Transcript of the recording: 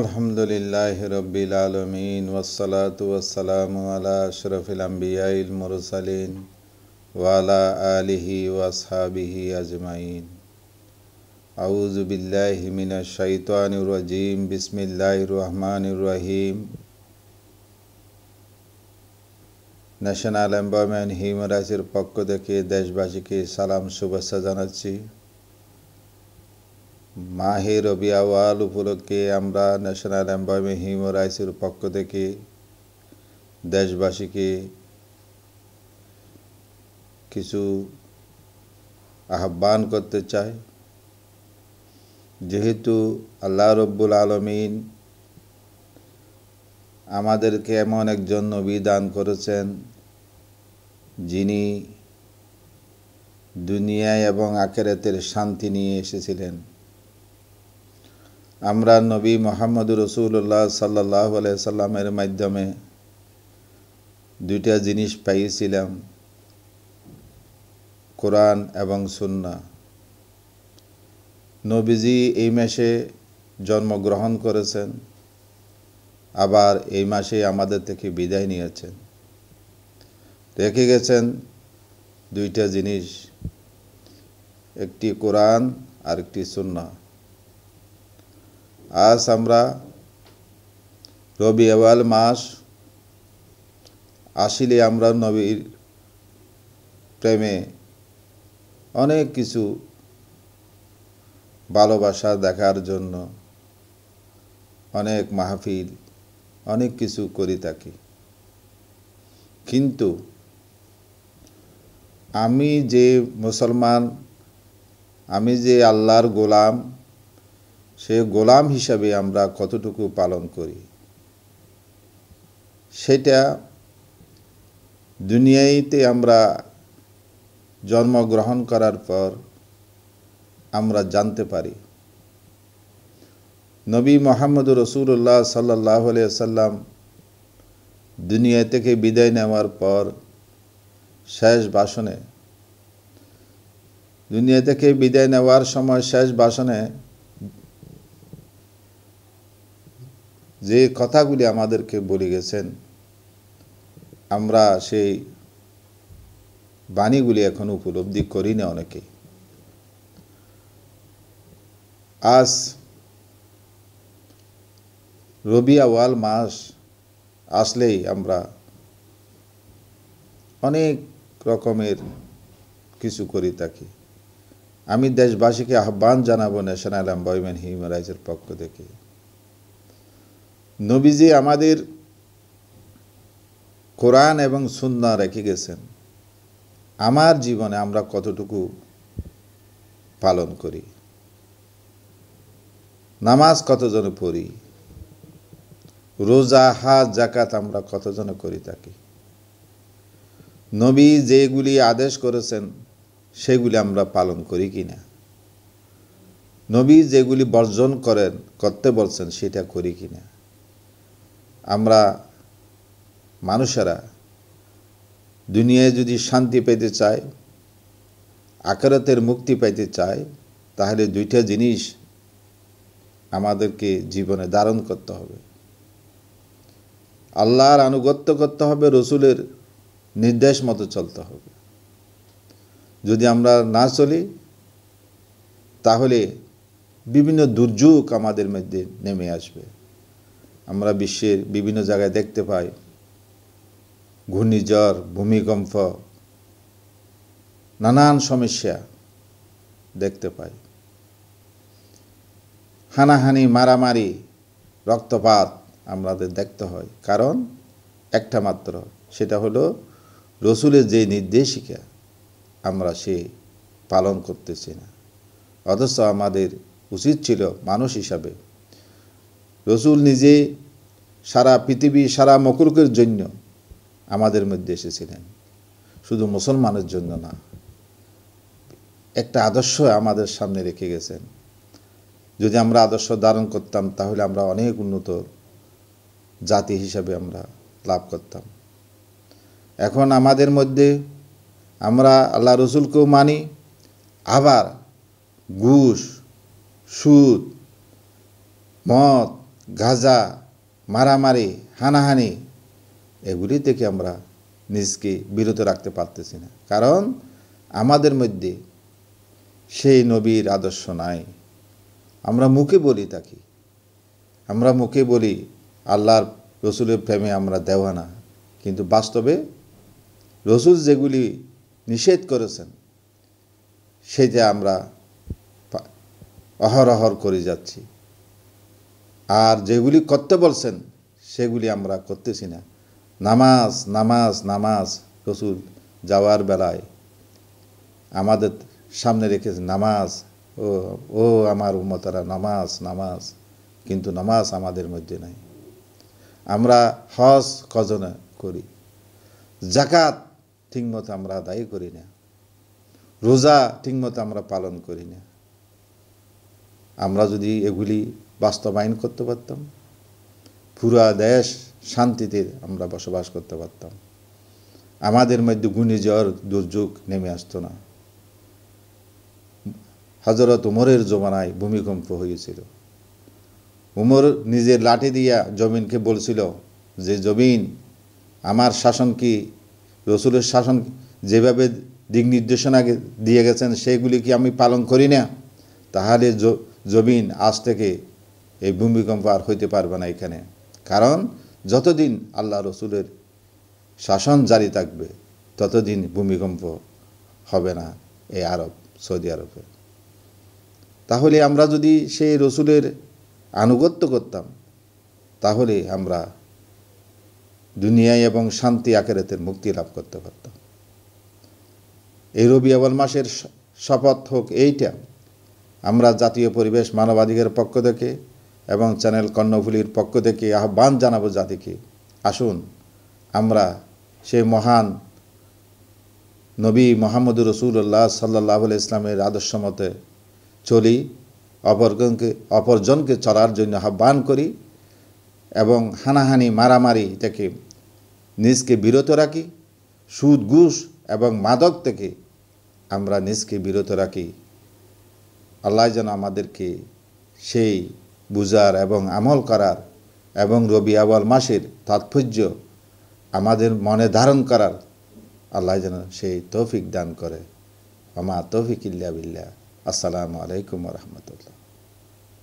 الحمد لله رب العالمين والصلاة والسلام على أشرف الأنبياء المرسلين وعلى آله وأصحابه أجمعين أعوذ بالله من الشيطان الرجيم بسم الله الرحمن الرحيم national employment human রাইটসের পক্ষ থেকে দেশবাসীকে সালাম শুভেচ্ছা জানাচ্ছি মাহে রবি আওয়াল উপলক্ষে আমরা ন্যাশনাল এমপ্লয়মেন্ট হিউম রাইসের পক্ষ থেকে দেশবাসীকে কিছু আহ্বান করতে চাই যেহেতু আল্লাহ রব্বুল আলমিন আমাদেরকে এমন একজন নবী দান করেছেন যিনি দুনিয়ায় এবং আখেরাতের শান্তি নিয়ে এসেছিলেন আমরা নবী মোহাম্মদ রসুল্লাহ সাল্লাহ সাল্লামের মাধ্যমে দুইটা জিনিস পাইয়েছিলাম কোরআন এবং সুন্না নবীজি এই মাসে জন্মগ্রহণ করেছেন আবার এই মাসে আমাদের থেকে বিদায় নিয়েছেন রেখে গেছেন দুইটা জিনিস একটি কোরআন আর একটি সুন্না আজ আমরা রবি আওয়াল মাস আসিলে আমরা নবীর প্রেমে অনেক কিছু ভালোবাসা দেখার জন্য অনেক মাহফিল অনেক কিছু করি থাকি কিন্তু আমি যে মুসলমান আমি যে আল্লাহর গোলাম সে গোলাম হিসাবে আমরা কতটুকু পালন করি সেটা দুনিয়াইতে আমরা জন্মগ্রহণ করার পর আমরা জানতে পারি নবী মোহাম্মদ রসুল্লাহ সাল্লাহ সাল্লাম দুনিয়া থেকে বিদায় নেওয়ার পর শেষ বাসনে দুনিয়া থেকে বিদায় নেওয়ার সময় শেষ বাসনে যে কথাগুলি আমাদেরকে বলে গেছেন আমরা সেই বাণীগুলি এখন উপলব্ধি করি না অনেকে আজ রবি আওয়াল মাস আসলেই আমরা অনেক রকমের কিছু করি থাকি আমি দেশবাসীকে আহ্বান জানাবো ন্যাশনাল এম্বয়মেন্ট হিউম্যান রাইটসের পক্ষ থেকে নবীজি আমাদের কোরআন এবং সুন্না রেখে গেছেন আমার জীবনে আমরা কতটুকু পালন করি নামাজ কতজন পড়ি রোজা হাজ জাকাত আমরা কতজন করি থাকি নবী যেগুলি আদেশ করেছেন সেগুলি আমরা পালন করি কি না নবী যেগুলি বর্জন করেন করতে বলছেন সেটা করি কি না আমরা মানুষেরা দুনিয়ায় যদি শান্তি পেতে চায় আকারতের মুক্তি পাইতে চাই তাহলে দুইটা জিনিস আমাদেরকে জীবনে ধারণ করতে হবে আল্লাহর আনুগত্য করতে হবে রসুলের নির্দেশ মতো চলতে হবে যদি আমরা না চলি তাহলে বিভিন্ন দুর্যোগ আমাদের মধ্যে নেমে আসবে আমরা বিশ্বের বিভিন্ন জায়গায় দেখতে পাই ঘূর্ণিঝড় ভূমিকম্প নানান সমস্যা দেখতে পাই হানাহানি মারামারি রক্তপাত আমাদের দেখতে হয় কারণ একটা মাত্র সেটা হলো রসুলের যে নির্দেশিকা আমরা সে পালন করতেছি না অথচ আমাদের উচিত ছিল মানুষ হিসাবে রসুল নিজে সারা পৃথিবী সারা মকরুকের জন্য আমাদের মধ্যে এসেছিলেন শুধু মুসলমানের জন্য না একটা আদর্শ আমাদের সামনে রেখে গেছেন যদি আমরা আদর্শ ধারণ করতাম তাহলে আমরা অনেক উন্নত জাতি হিসাবে আমরা লাভ করতাম এখন আমাদের মধ্যে আমরা আল্লাহ রসুলকেও মানি আবার ঘুষ সুদ মদ গাঁজা মারামারি হানাহানি এগুলি থেকে আমরা নিজকে বিরত রাখতে পারতেছি না কারণ আমাদের মধ্যে সেই নবীর আদর্শ নাই আমরা মুখে বলি তাকে আমরা মুখে বলি আল্লাহর রসুলের প্রেমে আমরা দেওয়া না কিন্তু বাস্তবে রসুল যেগুলি নিষেধ করেছেন সেটা আমরা অহরহর করে যাচ্ছি আর যেগুলি করতে বলছেন সেগুলি আমরা করতেছি না নামাজ নামাজ নামাজ রসুল যাওয়ার বেলায় আমাদের সামনে রেখেছে নামাজ ও ও আমার উম্মতারা নামাজ নামাজ কিন্তু নামাজ আমাদের মধ্যে নাই আমরা হজ কজনে করি জাকাত ঠিকমতো আমরা আদায় করি না রোজা ঠিকমতো আমরা পালন করি না আমরা যদি এগুলি বাস্তবায়ন করতে পারতাম পুরা দেশ শান্তিতে আমরা বসবাস করতে পারতাম আমাদের মধ্যে ঘূর্ণিঝড় দুর্যোগ নেমে আসতো না হজরত উমরের জমানায় ভূমিকম্প হয়েছিল উমর নিজের লাঠি দিয়া জমিনকে বলছিল যে জমিন আমার শাসন কি রসুলের শাসন যেভাবে দিক নির্দেশনা দিয়ে গেছেন সেগুলি কি আমি পালন করি না তাহলে জমিন আজ থেকে এই ভূমিকম্প আর হইতে পারবে না এখানে কারণ যতদিন আল্লাহ রসুলের শাসন জারি থাকবে ততদিন ভূমিকম্প হবে না এই আরব সৌদি আরবে তাহলে আমরা যদি সেই রসুলের আনুগত্য করতাম তাহলে আমরা দুনিয়ায় এবং শান্তি আকারেতের মুক্তি লাভ করতে পারতাম এই রবি আবাল মাসের শপথ হোক এইটা আমরা জাতীয় পরিবেশ মানবাধিকার পক্ষ থেকে এবং চ্যানেল কর্ণফুলির পক্ষ থেকে আহ্বান জানাবো জাতিকে আসুন আমরা সেই মহান নবী মোহাম্মদ রসুল্লাহ সাল্লাহ ইসলামের আদর্শ মতে চলি অপরজনকে অপরজনকে চলার জন্য আহ্বান করি এবং হানাহানি মারামারি থেকে নিজকে বিরত রাখি সুদ ঘুষ এবং মাদক থেকে আমরা নিজকে বিরত রাখি আল্লাহ যেন আমাদেরকে সেই বুজার এবং আমল করার এবং রবি আওয়াল মাসের তাৎপর্য আমাদের মনে ধারণ করার আল্লাহ যেন সেই তৌফিক দান করে আমা তৌফিক ইল্লা বিল্লা আসসালামু আলাইকুম রহমতুল্লাহ